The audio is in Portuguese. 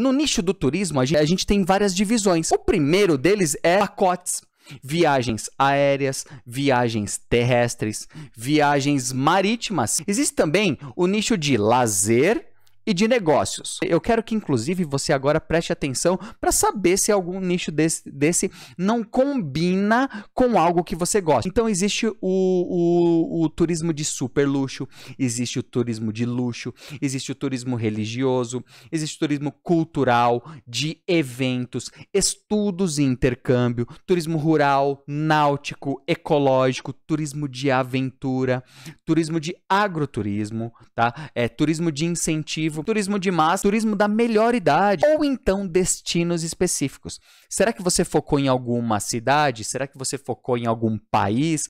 No nicho do turismo, a gente, a gente tem várias divisões. O primeiro deles é pacotes viagens aéreas, viagens terrestres, viagens marítimas. Existe também o nicho de lazer e de negócios. Eu quero que, inclusive, você agora preste atenção para saber se algum nicho desse, desse, não combina com algo que você gosta. Então, existe o, o, o turismo de super luxo, existe o turismo de luxo, existe o turismo religioso, existe o turismo cultural, de eventos, estudos e intercâmbio, turismo rural, náutico, ecológico, turismo de aventura, turismo de agroturismo, tá? É, turismo de incentivo exclusivo, turismo de massa, turismo da melhor idade ou então destinos específicos. Será que você focou em alguma cidade? Será que você focou em algum país?